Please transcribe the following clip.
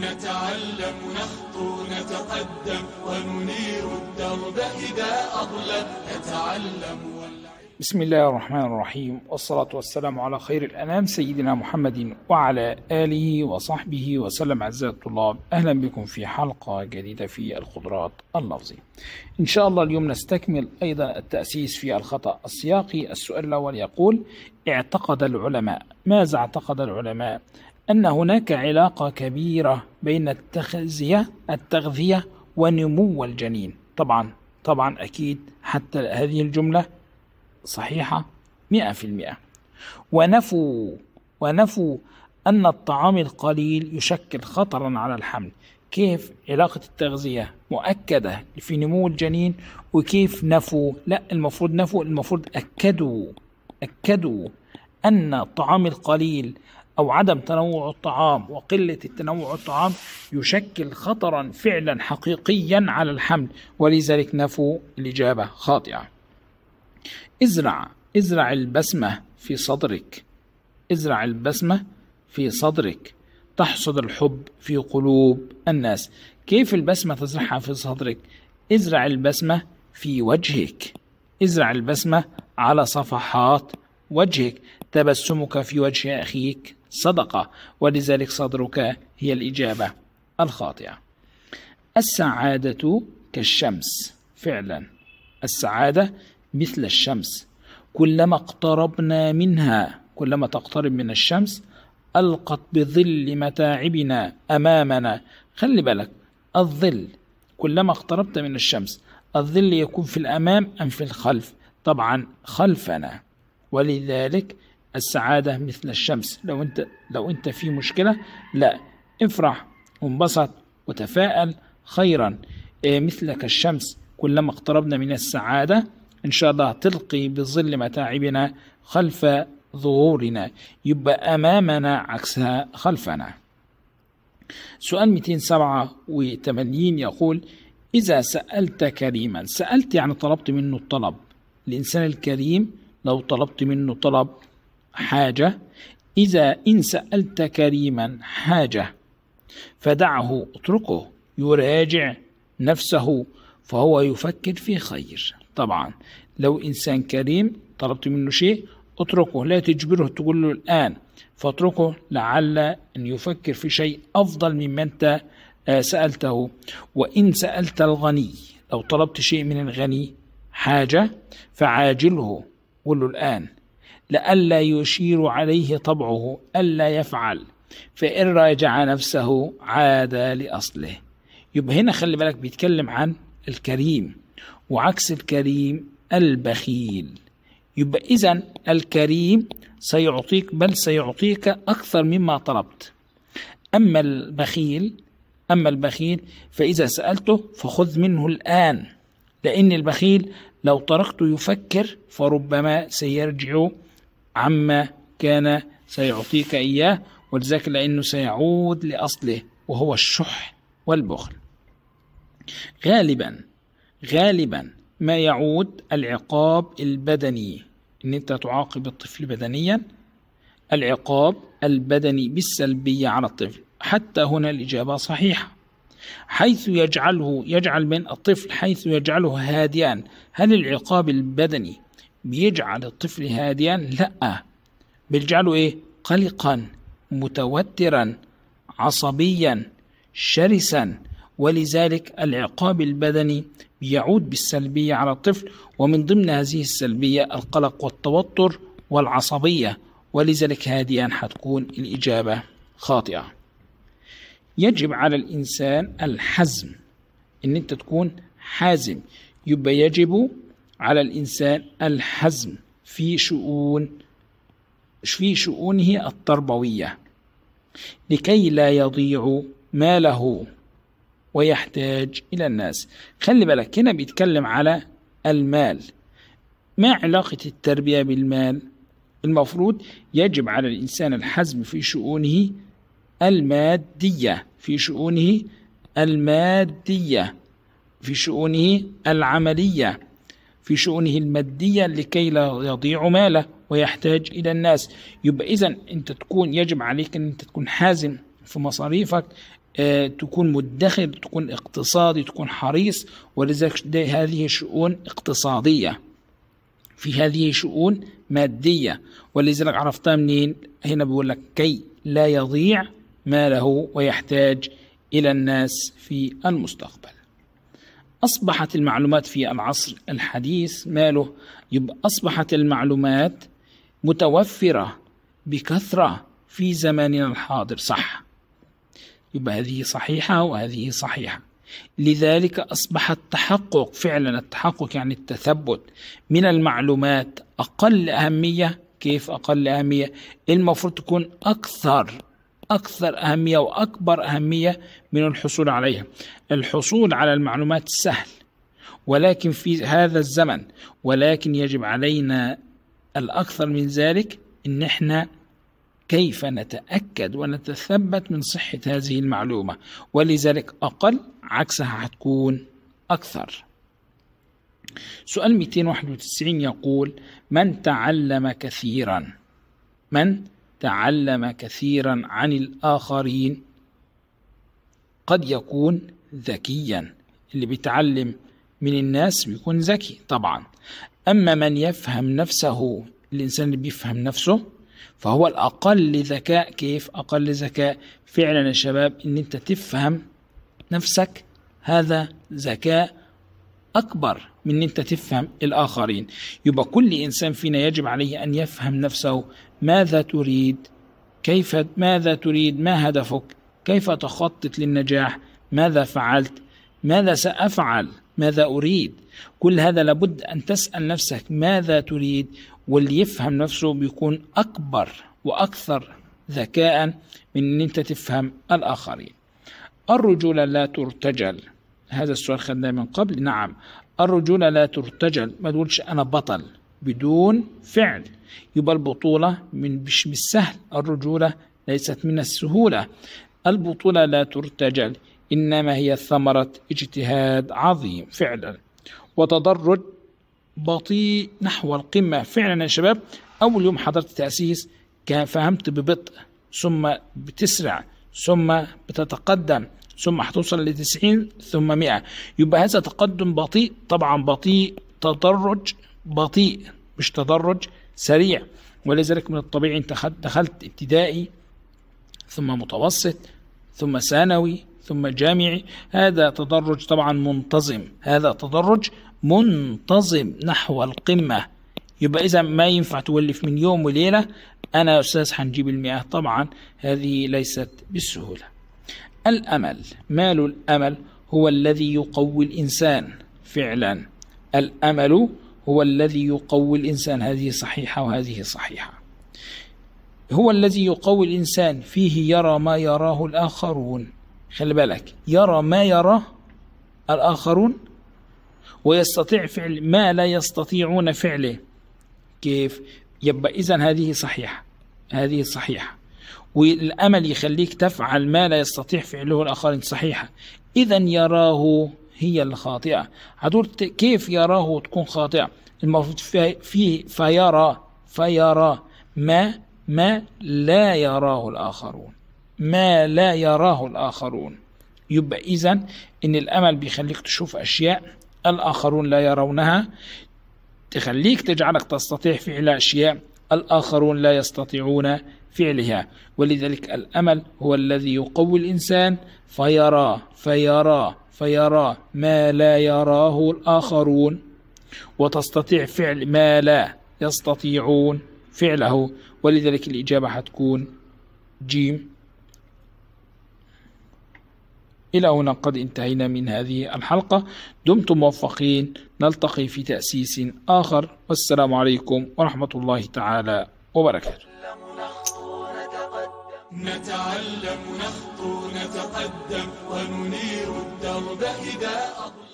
نتعلم نخطو نتقدم وننير الدرب إذا أظلم نتعلم بسم الله الرحمن الرحيم والصلاة والسلام على خير الأنام سيدنا محمد وعلى آله وصحبه وسلم أعزائي الطلاب أهلا بكم في حلقة جديدة في الخضرات اللفظي إن شاء الله اليوم نستكمل أيضا التأسيس في الخطأ السياقي السؤال الأول يقول اعتقد العلماء ماذا اعتقد العلماء أن هناك علاقة كبيرة بين التغذية التغذية ونمو الجنين طبعا طبعا أكيد حتى هذه الجملة صحيحة مئة في المئة ونفوا ونفوا أن الطعام القليل يشكل خطرا على الحمل كيف علاقة التغذية مؤكدة في نمو الجنين وكيف نفوا لا المفروض نفوا المفروض أكدوا أكدوا أن الطعام القليل أو عدم تنوع الطعام وقلة التنوع الطعام يشكل خطرا فعلا حقيقيا على الحمل ولذلك نفوا الإجابة خاطئة ازرع ازرع البسمة في صدرك ازرع البسمة في صدرك تحصد الحب في قلوب الناس كيف البسمة تزرعها في صدرك ازرع البسمة في وجهك ازرع البسمة على صفحات وجهك تبسمك في وجه أخيك صدقة ولذلك صدرك هي الإجابة الخاطئة السعادة كالشمس فعلا السعادة مثل الشمس كلما اقتربنا منها كلما تقترب من الشمس ألقت بظل متاعبنا أمامنا خلي بالك الظل كلما اقتربت من الشمس الظل يكون في الأمام أم في الخلف طبعا خلفنا ولذلك السعادة مثل الشمس لو أنت لو أنت في مشكلة لا افرح وانبسط وتفائل خيرا إيه مثلك الشمس كلما اقتربنا من السعادة إن شاء الله تلقي بظل متاعبنا خلف ظهورنا يبقى أمامنا عكسها خلفنا سؤال 287 يقول إذا سألت كريما سألت يعني طلبت منه الطلب الإنسان الكريم لو طلبت منه طلب حاجة إذا إن سألت كريما حاجة فدعه اتركه يراجع نفسه فهو يفكر في خير طبعا لو إنسان كريم طلبت منه شيء اتركه لا تجبره تقول له الآن فاتركه لعل أن يفكر في شيء أفضل مما أنت آه، سألته وإن سألت الغني لو طلبت شيء من الغني حاجة فعاجله قل له الآن لئلا يشير عليه طبعه ألا يفعل فإن راجع نفسه عاد لأصله يبقى هنا خلي بالك بيتكلم عن الكريم وعكس الكريم البخيل يبقى إذا الكريم سيعطيك بل سيعطيك أكثر مما طلبت أما البخيل أما البخيل فإذا سألته فخذ منه الآن لأن البخيل لو تركته يفكر فربما سيرجع عما كان سيعطيك إياه ولذلك لأنه سيعود لأصله وهو الشح والبخل غالبا غالبا ما يعود العقاب البدني ان انت تعاقب الطفل بدنيا العقاب البدني بالسلبية على الطفل حتى هنا الإجابة صحيحة حيث يجعله يجعل من الطفل حيث يجعله هادئا هل العقاب البدني بيجعل الطفل هادئا لا بيجعله ايه قلقا متوترا عصبيا شرسا ولذلك العقاب البدني يعود بالسلبية على الطفل ومن ضمن هذه السلبية القلق والتوتر والعصبية ولذلك هادئا حتكون الإجابة خاطئة يجب على الإنسان الحزم إن أنت تكون حازم يبقى يجب على الإنسان الحزم في شؤون في شؤونه التربوية لكي لا يضيع ماله ويحتاج إلى الناس خلي بالك هنا بيتكلم على المال ما علاقة التربية بالمال المفروض يجب على الإنسان الحزم في شؤونه المادية في شؤونه المادية في شؤونه العملية في شؤونه المادية لكي لا يضيع ماله ويحتاج إلى الناس يبقى إذا أنت تكون يجب عليك أن أنت تكون حازم في مصاريفك آه، تكون مدخر تكون اقتصادي تكون حريص ولذلك هذه شؤون اقتصادية في هذه شؤون مادية ولذلك عرفتها منين هنا بيقول لك كي لا يضيع ماله ويحتاج إلى الناس في المستقبل أصبحت المعلومات في العصر الحديث ماله يبقى أصبحت المعلومات متوفرة بكثرة في زماننا الحاضر صح يبقى هذه صحيحة وهذه صحيحة لذلك أصبح التحقق فعلا التحقق يعني التثبت من المعلومات أقل أهمية كيف أقل أهمية المفروض تكون أكثر أكثر أهمية وأكبر أهمية من الحصول عليها الحصول على المعلومات سهل ولكن في هذا الزمن ولكن يجب علينا الأكثر من ذلك إن إحنا كيف نتأكد ونتثبت من صحة هذه المعلومة ولذلك أقل عكسها هتكون أكثر سؤال 291 يقول من تعلم كثيرا من تعلم كثيرا عن الآخرين قد يكون ذكيا اللي بيتعلم من الناس بيكون ذكي طبعا أما من يفهم نفسه الإنسان اللي بيفهم نفسه فهو الأقل ذكاء كيف أقل ذكاء فعلا يا شباب إن أنت تفهم نفسك هذا ذكاء اكبر من ان انت تفهم الاخرين يبقى كل انسان فينا يجب عليه ان يفهم نفسه ماذا تريد كيف ماذا تريد ما هدفك كيف تخطط للنجاح ماذا فعلت ماذا سافعل ماذا اريد كل هذا لابد ان تسال نفسك ماذا تريد واللي يفهم نفسه بيكون اكبر واكثر ذكاء من ان انت تفهم الاخرين الرجوله لا ترتجل هذا السؤال خدناه من قبل نعم الرجولة لا ترتجل ما تقولش أنا بطل بدون فعل يبقى البطولة من مش بالسهل السهل الرجولة ليست من السهولة البطولة لا ترتجل إنما هي ثمرة اجتهاد عظيم فعلا وتدرج بطيء نحو القمة فعلا يا شباب أول يوم حضرت التأسيس كان فهمت ببطء ثم بتسرع ثم بتتقدم ثم هتوصل ل 90 ثم 100 يبقى هذا تقدم بطيء طبعا بطيء تدرج بطيء مش تدرج سريع ولذلك من الطبيعي انت دخلت ابتدائي ثم متوسط ثم ثانوي ثم جامعي هذا تدرج طبعا منتظم هذا تدرج منتظم نحو القمة يبقى إذا ما ينفع تولف من يوم وليلة أنا أستاذ حنجيب المئة طبعا هذه ليست بالسهولة الأمل مال الأمل هو الذي يقوي الإنسان فعلا الأمل هو الذي يقوي الإنسان هذه صحيحة وهذه صحيحة هو الذي يقوي الإنسان فيه يرى ما يراه الآخرون خلي بالك يرى ما يراه الآخرون ويستطيع فعل ما لا يستطيعون فعله كيف يبقى إذا هذه صحيحة هذه صحيحة والأمل يخليك تفعل ما لا يستطيع فعله الآخرين صحيحة إذا يراه هي الخاطئة هتقول كيف يراه تكون خاطئة المفروض فيه فيرى فيرى ما ما لا يراه الآخرون ما لا يراه الآخرون يبقى إذا إن الأمل بيخليك تشوف أشياء الآخرون لا يرونها تخليك تجعلك تستطيع فعل أشياء الآخرون لا يستطيعون فعلها ولذلك الأمل هو الذي يقوي الإنسان فيرى فيرى فيرى ما لا يراه الآخرون وتستطيع فعل ما لا يستطيعون فعله ولذلك الإجابة حتكون جيم إلى هنا قد انتهينا من هذه الحلقة دمتم موفقين نلتقي في تأسيس آخر والسلام عليكم ورحمة الله تعالى وبركاته نتعلم نخطو نتقدم وننير الدرب إذا أطلع